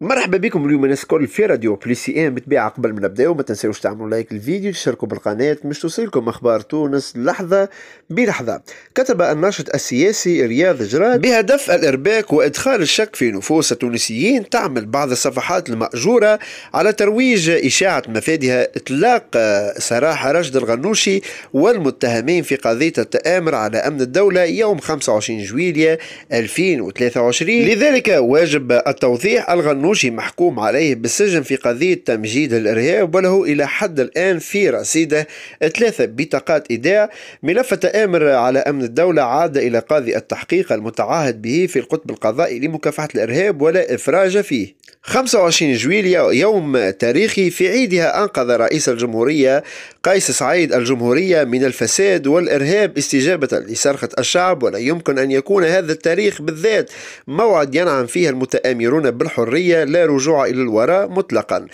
مرحبا بكم اليوم الناس الكل في راديو سي ام بتبيع قبل ما نبداو ما تنساوش تعملوا لايك للفيديو تشتركوا بالقناه باش توصلكم اخبار تونس لحظه بلحظه كتب الناشط السياسي رياض جراد بهدف الارباك وادخال الشك في نفوس التونسيين تعمل بعض الصفحات الماجوره على ترويج اشاعه مفادها اطلاق آه، سراح رشد الغنوشي والمتهمين في قضيه التامر على امن الدوله يوم 25 جويليا 2023 لذلك واجب التوضيح الغنوشي القرموشي محكوم عليه بالسجن في قضية تمجيد الإرهاب وله إلى حد الآن في رصيده ثلاثة بطاقات إيداع ملف تآمر على أمن الدولة عاد إلى قاضي التحقيق المتعاهد به في القطب القضائي لمكافحة الإرهاب ولا إفراج فيه 25 جويلية يوم تاريخي في عيدها أنقذ رئيس الجمهورية قيس سعيد الجمهورية من الفساد والإرهاب استجابة لصرخة الشعب ولا يمكن أن يكون هذا التاريخ بالذات موعد ينعم فيه المتآمرون بالحرية لا رجوع إلى الوراء مطلقا